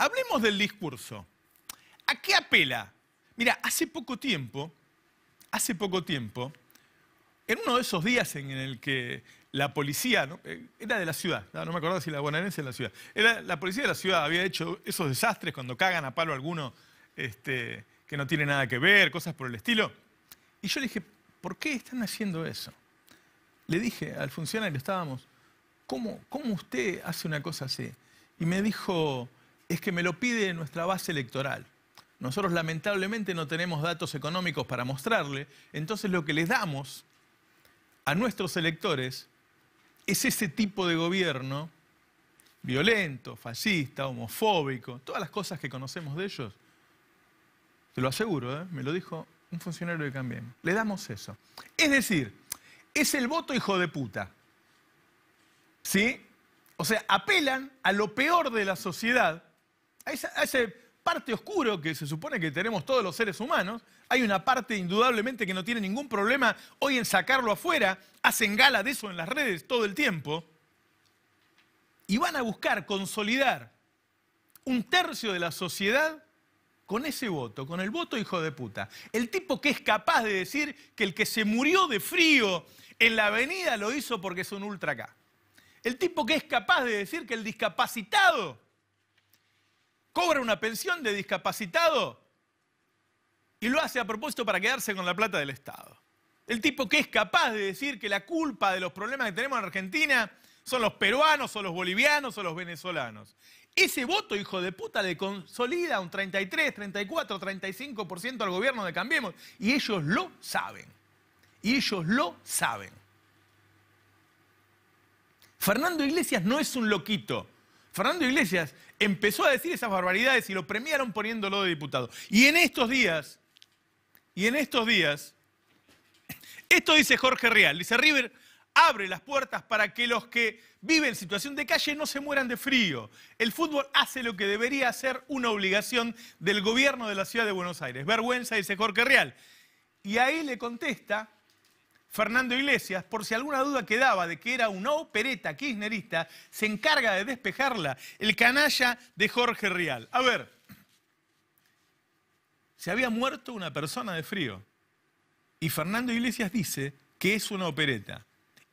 Hablemos del discurso. ¿A qué apela? Mira, hace poco tiempo, hace poco tiempo, en uno de esos días en el que la policía, eh, era de la ciudad, no, me acuerdo si la bonaerense o la ciudad, era la policía de la ciudad había hecho esos desastres cuando cagan a palo alguno este, que no tiene nada que ver, cosas por el estilo. Y yo le dije, ¿por qué están haciendo eso? Le dije al funcionario, estábamos, ¿cómo, cómo usted hace una cosa así? Y me dijo, es que me lo pide nuestra base electoral. Nosotros lamentablemente no tenemos datos económicos para mostrarle, entonces lo que les damos a nuestros electores es ese tipo de gobierno violento, fascista, homofóbico, todas las cosas que conocemos de ellos. Te lo aseguro, ¿eh? me lo dijo un funcionario de Cambien. Le damos eso. Es decir, es el voto hijo de puta. ¿Sí? O sea, apelan a lo peor de la sociedad a, esa, ese parte oscuro que se supone que tenemos todos los seres humanos, hay una parte indudablemente que no tiene ningún problema hoy en sacarlo afuera, hacen gala de eso en las redes todo el tiempo, y van a buscar consolidar un tercio de la sociedad con ese voto, con el voto hijo de puta. El tipo que es capaz de decir que el que se murió de frío en la avenida lo hizo porque es un ultra acá. El tipo que es capaz de decir que el discapacitado cobra una pensión de discapacitado y lo hace a propósito para quedarse con la plata del Estado. El tipo que es capaz de decir que la culpa de los problemas que tenemos en Argentina son los peruanos o los bolivianos o los venezolanos. Ese voto, hijo de puta, le consolida un 33, 34, 35% al gobierno de Cambiemos. Y ellos lo saben. Y ellos lo saben. Fernando Iglesias no es un loquito. Fernando Iglesias empezó a decir esas barbaridades y lo premiaron poniéndolo de diputado. Y en estos días, y en estos días, esto dice Jorge Real, dice River abre las puertas para que los que viven situación de calle no se mueran de frío. El fútbol hace lo que debería ser una obligación del gobierno de la ciudad de Buenos Aires. Vergüenza, dice Jorge Real. Y ahí le contesta Fernando Iglesias, por si alguna duda quedaba de que era una opereta kirchnerista, se encarga de despejarla, el canalla de Jorge Rial. A ver, se había muerto una persona de frío y Fernando Iglesias dice que es una opereta.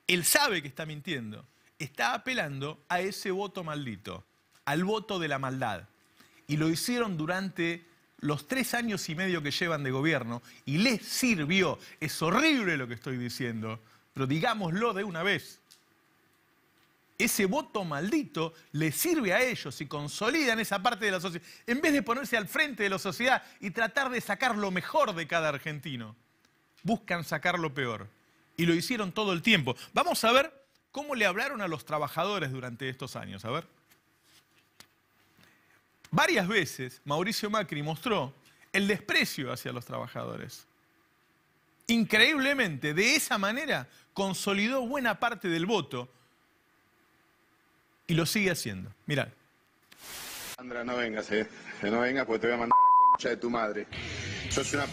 Él sabe que está mintiendo, está apelando a ese voto maldito, al voto de la maldad. Y lo hicieron durante los tres años y medio que llevan de gobierno y les sirvió. Es horrible lo que estoy diciendo, pero digámoslo de una vez. Ese voto maldito le sirve a ellos y consolidan esa parte de la sociedad. En vez de ponerse al frente de la sociedad y tratar de sacar lo mejor de cada argentino, buscan sacar lo peor. Y lo hicieron todo el tiempo. Vamos a ver cómo le hablaron a los trabajadores durante estos años. A ver. Varias veces Mauricio Macri mostró el desprecio hacia los trabajadores. Increíblemente, de esa manera consolidó buena parte del voto y lo sigue haciendo. Mirá. Sandra, no vengas, eh. No vengas porque te voy a mandar la concha de tu madre. Sos una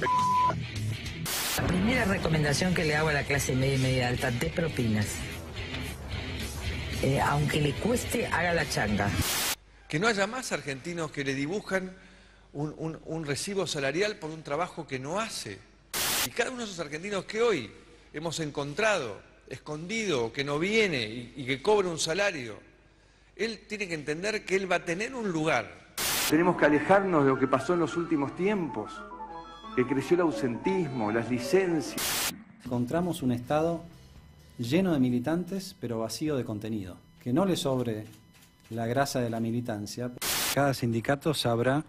La primera recomendación que le hago a la clase media y media alta, de propinas. Eh, aunque le cueste, haga la changa que no haya más argentinos que le dibujan un, recibo salarial por un trabajo que no hace. Y cada uno de esos argentinos que hoy hemos encontrado, escondido, que no viene y, y, que cobra un salario, él tiene que entender que él va a tener un lugar. Tenemos que alejarnos de lo que pasó en los últimos tiempos, que creció el ausentismo, las licencias. Encontramos un Estado lleno de militantes, pero vacío de contenido. Que no le sobre la grasa de la militancia. Cada sindicato sabrá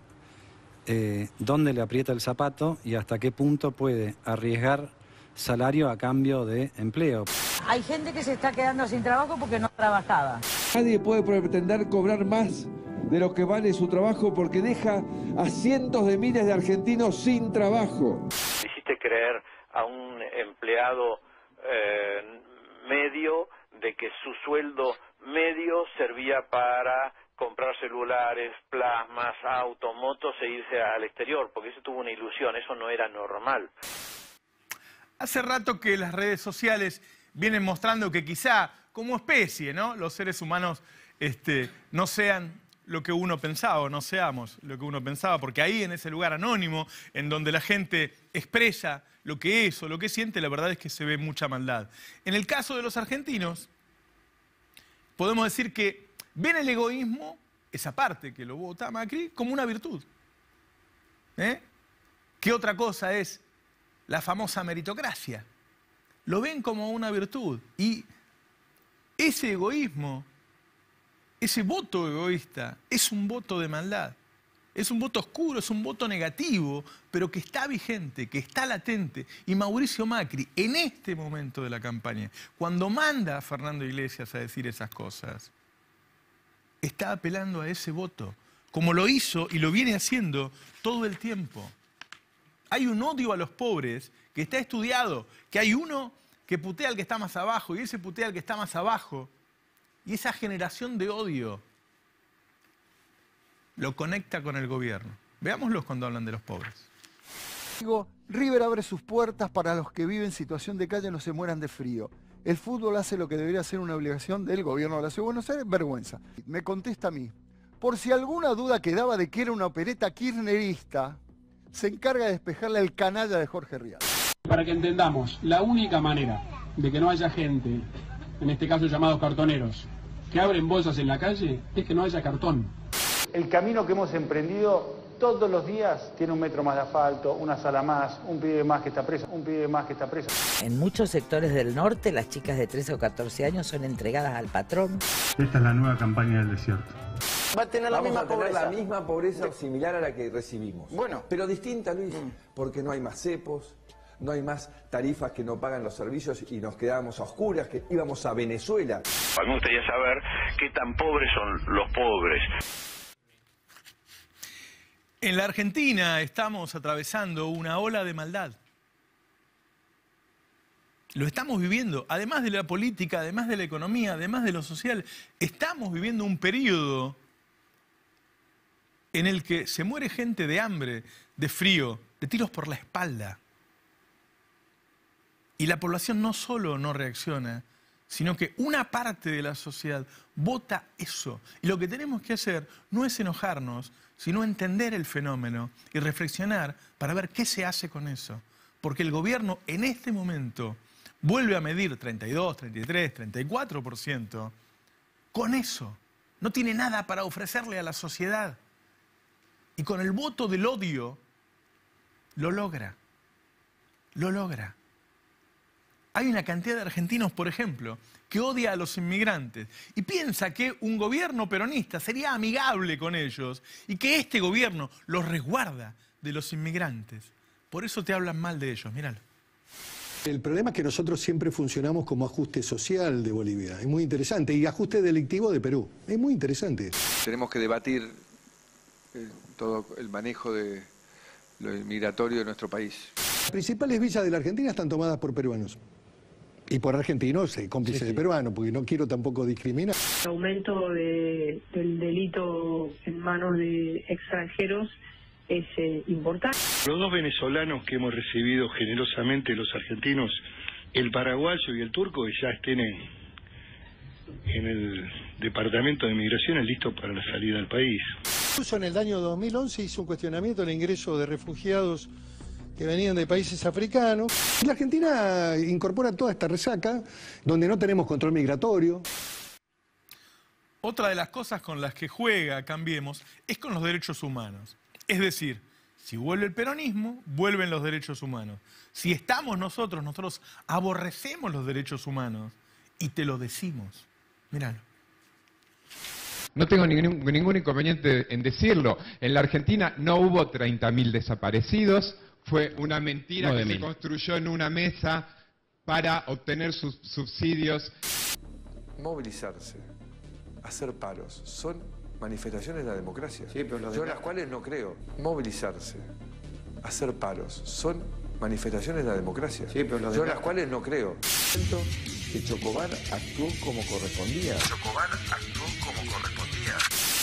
eh, dónde le aprieta el zapato y hasta qué punto puede arriesgar salario a cambio de empleo. Hay gente que se está quedando sin trabajo porque no trabajaba. Nadie puede pretender cobrar más de lo que vale su trabajo porque deja a cientos de miles de argentinos sin trabajo. Hiciste creer a un empleado eh, medio de que su sueldo medio servía para comprar celulares, plasmas, autos, motos e irse al exterior, porque eso tuvo una ilusión, eso no era normal. Hace rato que las redes sociales vienen mostrando que quizá como especie, ¿no? Los seres humanos este, no sean lo que uno pensaba o no seamos lo que uno pensaba, porque ahí en ese lugar anónimo, en donde la gente expresa lo que es o lo que siente, la verdad es que se ve mucha maldad. En el caso de los argentinos, podemos decir que ven el egoísmo, esa parte que lo vota Macri, como una virtud. ¿Eh? ¿Qué otra cosa es la famosa meritocracia? Lo ven como una virtud y ese egoísmo, ese voto egoísta, es un voto de maldad. Es un voto oscuro, es un voto negativo, pero que está vigente, que está latente. Y Mauricio Macri, en este momento de la campaña, cuando manda a Fernando Iglesias a decir esas cosas, está apelando a ese voto, como lo hizo y lo viene haciendo todo el tiempo. Hay un odio a los pobres que está estudiado, que hay uno que putea al que está más abajo y ese putea al que está más abajo. Y esa generación de odio lo conecta con el gobierno. Veámoslos cuando hablan de los pobres. River abre sus puertas para los que viven en situación de calle no se mueran de frío. El fútbol hace lo que debería ser una obligación del gobierno de la Ciudad de Buenos Aires, vergüenza. Me contesta a mí. Por si alguna duda quedaba de que era una opereta kirchnerista, se encarga de despejarle el canalla de Jorge Rial. Para que entendamos, la única manera de que no haya gente, en este caso llamados cartoneros, que abren bolsas en la calle, es que no haya cartón el camino que hemos emprendido todos los días tiene un metro más de asfalto, una sala más, un pibe más que está preso, un pibe más que está preso. En muchos sectores del norte, las chicas de 13 o 14 años son entregadas al patrón. Esta es la nueva campaña del desierto. Va a tener la misma pobreza. la misma pobreza similar a la que recibimos. Bueno. Pero distinta, Luis, mm. porque no hay más cepos, no hay más tarifas que no pagan los servicios y nos quedábamos a oscuras, que íbamos a Venezuela. A mí me gustaría saber qué tan pobres son los pobres. En la Argentina estamos atravesando una ola de maldad. Lo estamos viviendo, además de la política, además de la economía, además de lo social, estamos viviendo un periodo en el que se muere gente de hambre, de frío, de tiros por la espalda. Y la población no solo no reacciona, sino que una parte de la sociedad vota eso. Y lo que tenemos que hacer no es enojarnos, sino entender el fenómeno y reflexionar para ver qué se hace con eso. Porque el gobierno en este momento vuelve a medir 32, 33, 34% con eso. No tiene nada para ofrecerle a la sociedad. Y con el voto del odio lo logra. Lo logra. Hay una cantidad de argentinos, por ejemplo, que odia a los inmigrantes y piensa que un gobierno peronista sería amigable con ellos y que este gobierno los resguarda de los inmigrantes. Por eso te hablan mal de ellos, míralo. El problema es que nosotros siempre funcionamos como ajuste social de Bolivia, es muy interesante, y ajuste delictivo de Perú, es muy interesante. Tenemos que debatir eh, todo el manejo de lo migratorio de nuestro país. Las principales villas de la Argentina están tomadas por peruanos y por argentinos, cómplices de peruanos, porque no quiero tampoco discriminar. El aumento de, del delito en manos de extranjeros es eh, importante. Los dos venezolanos que hemos recibido generosamente los argentinos, el paraguayo y el turco, ya estén en, el Departamento de Migraciones listos para la salida del país. Incluso en el año 2011 hizo un cuestionamiento al ingreso de refugiados que venían de países africanos. La Argentina incorpora toda esta resaca, donde no tenemos control migratorio. Otra de las cosas con las que juega Cambiemos es con los derechos humanos. Es decir, si vuelve el peronismo, vuelven los derechos humanos. Si estamos nosotros, nosotros aborrecemos los derechos humanos y te lo decimos. Míralo. No tengo ningún, ningún inconveniente en decirlo. En la Argentina no hubo 30.000 desaparecidos, fue una mentira que se construyó en una mesa para obtener sus subsidios. Movilizarse, hacer paros, son manifestaciones de la democracia. Sí, pero Yo las cuales no creo. Movilizarse, hacer paros, son manifestaciones de la democracia. Sí, pero Yo las cuales no creo. siento Que Chocobar actuó como correspondía. Chocobar actuó como correspondía.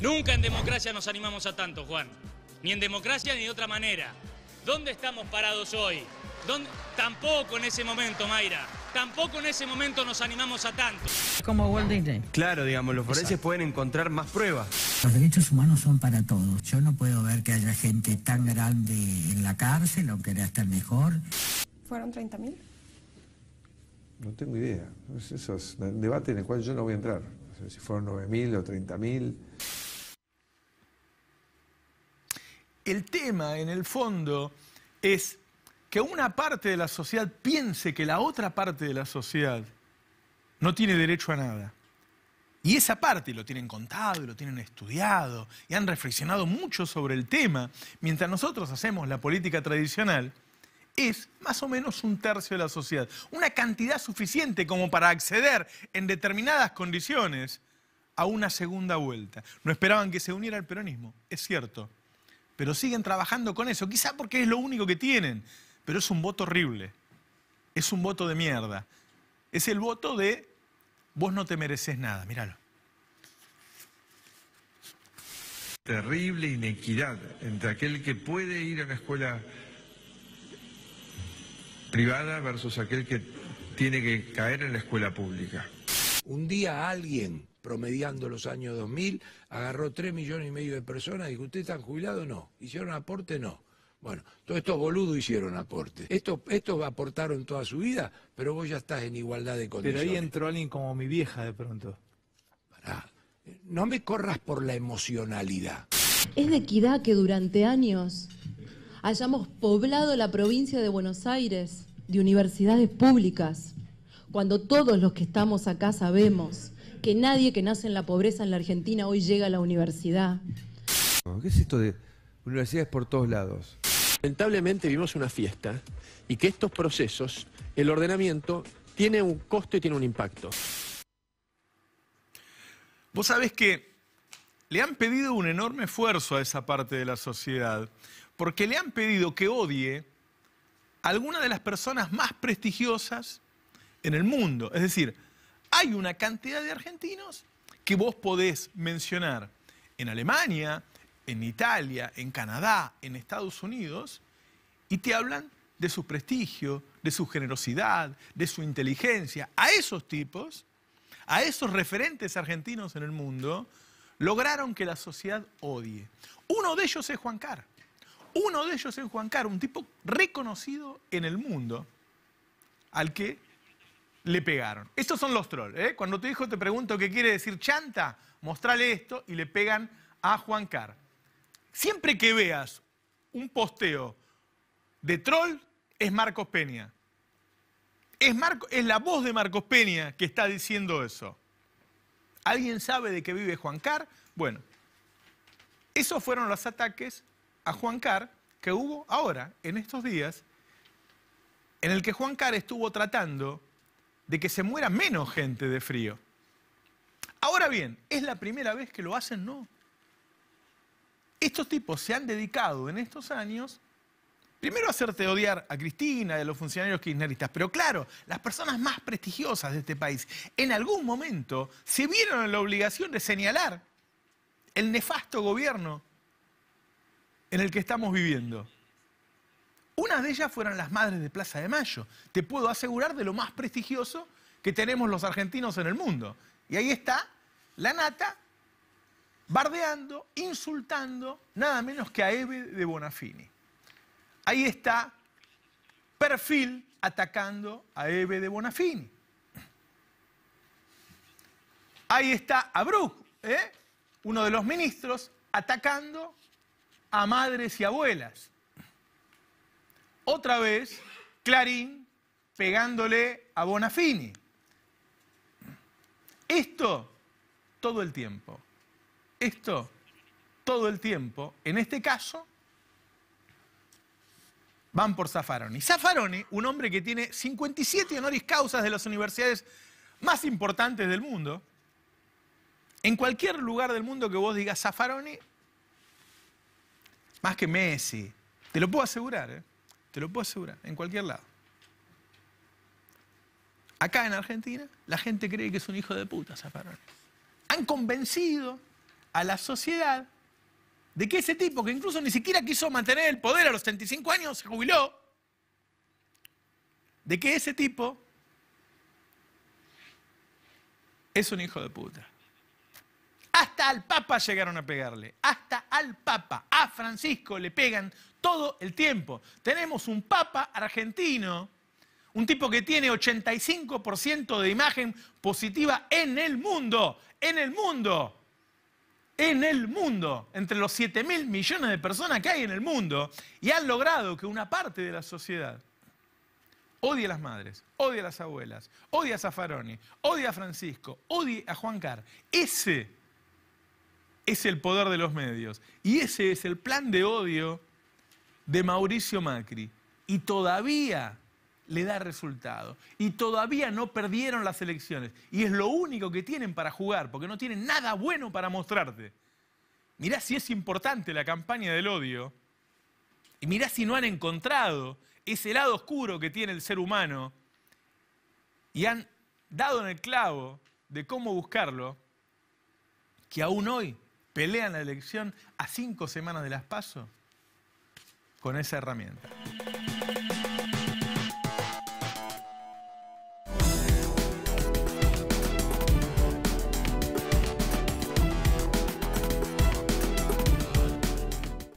Nunca en democracia nos animamos a tanto, Juan. Ni en democracia ni de otra manera. ¿Dónde estamos parados hoy? Tampoco en ese momento, Mayra. Tampoco en ese momento nos animamos a tanto. Como Walt Claro, digamos, los forenses pueden encontrar más pruebas. Los derechos humanos son para todos. Yo no puedo ver que haya gente tan grande en la cárcel, aunque era hasta el mejor. ¿Fueron 30.000? No tengo idea. Es un debate en el cual yo no voy a entrar. si fueron 9.000 o 30.000 el tema en el fondo es que una parte de la sociedad piense que la otra parte de la sociedad no tiene derecho a nada. Y esa parte lo tienen contado y lo tienen estudiado y han reflexionado mucho sobre el tema, mientras nosotros hacemos la política tradicional, es más o menos un tercio de la sociedad, una cantidad suficiente como para acceder en determinadas condiciones a una segunda vuelta. No esperaban que se uniera al peronismo, es cierto, pero siguen trabajando con eso, quizá porque es lo único que tienen, pero es un voto horrible, es un voto de mierda, es el voto de vos no te mereces nada, míralo. Terrible inequidad entre aquel que puede ir a la escuela privada versus aquel que tiene que caer en la escuela pública. Un día alguien promediando los años 2000, agarró 3 millones y medio de personas, dijo, ¿ustedes están jubilados? No. ¿Hicieron aporte? No. Bueno, todos estos boludos hicieron aporte. Estos, estos aportaron toda su vida, pero vos ya estás en igualdad de condiciones. Pero ahí entró alguien como mi vieja de pronto. Pará, no me corras por la emocionalidad. Es de equidad que durante años hayamos poblado la provincia de Buenos Aires de universidades públicas, cuando todos los que estamos acá sabemos que nadie que nace en la pobreza en la Argentina hoy llega a la universidad. ¿Qué es esto de universidades por todos lados? Lamentablemente vivimos una fiesta y que estos procesos, el ordenamiento, tiene un costo y tiene un impacto. Vos sabés que le han pedido un enorme esfuerzo a esa parte de la sociedad, porque le han pedido que odie a alguna de las personas más prestigiosas en el mundo. Es decir, hay una cantidad de argentinos que vos podés mencionar en Alemania, en Italia, en Canadá, en Estados Unidos, y te hablan de su prestigio, de su generosidad, de su inteligencia. A esos tipos, a esos referentes argentinos en el mundo, lograron que la sociedad odie. Uno de ellos es Juan Car. Uno de ellos es Juan Car, un tipo reconocido en el mundo, al que le pegaron. Estos son los trolls. ¿eh? Cuando tu hijo te pregunta qué quiere decir chanta, mostrale esto y le pegan a Juan Car. Siempre que veas un posteo de troll, es Marcos Peña. Es, Marco, es la voz de Marcos Peña que está diciendo eso. ¿Alguien sabe de qué vive Juan Car? Bueno, esos fueron los ataques a Juan Car que hubo ahora, en estos días, en el que Juan Car estuvo tratando de que se muera menos gente de frío. Ahora bien, ¿es la primera vez que lo hacen? No. Estos tipos se han dedicado en estos años Primero a hacerte odiar a Cristina y a los funcionarios kirchneristas, pero claro, las personas más prestigiosas de este país en algún momento se vieron en la obligación de señalar el nefasto gobierno en el que estamos viviendo. Una de ellas fueron las madres de Plaza de Mayo. Te puedo asegurar de lo más prestigioso que tenemos los argentinos en el mundo. Y ahí está la nata bardeando, insultando, nada menos que a Eve de Bonafini. Ahí está perfil atacando a Eve de Bonafini. Ahí está Abruch ¿eh? uno de los ministros, atacando a madres y abuelas otra vez Clarín pegándole a Bonafini. Esto todo el tiempo. Esto todo el tiempo. En este caso, van por Zaffaroni. Zaffaroni, un hombre que tiene 57 honoris causas de las universidades más importantes del mundo. En cualquier lugar del mundo que vos digas Zaffaroni, más que Messi, te lo puedo asegurar, ¿eh? Te lo puedo asegurar, en cualquier lado. Acá en Argentina, la gente cree que es un hijo de puta Zafaroni. Han convencido a la sociedad de que ese tipo, que incluso ni siquiera quiso mantener el poder a los 35 años, se jubiló, de que ese tipo es un hijo de puta al Papa llegaron a pegarle. Hasta al Papa. A Francisco le pegan todo el tiempo. Tenemos un Papa argentino, un tipo que tiene 85% de imagen positiva en el mundo. En el mundo. En el mundo. Entre los 7 mil millones de personas que hay en el mundo. Y han logrado que una parte de la sociedad odie a las madres, odie a las abuelas, odie a Zaffaroni, odie a Francisco, odie a Juan Carr Ese es el poder de los medios. Y ese es el plan de odio de Mauricio Macri. Y todavía le da resultado. Y todavía no perdieron las elecciones. Y es lo único que tienen para jugar, porque no tienen nada bueno para mostrarte. Mirá si es importante la campaña del odio. Y mirá si no han encontrado ese lado oscuro que tiene el ser humano. Y han dado en el clavo de cómo buscarlo, que aún hoy pelean la elección a cinco semanas de las pasos con esa herramienta.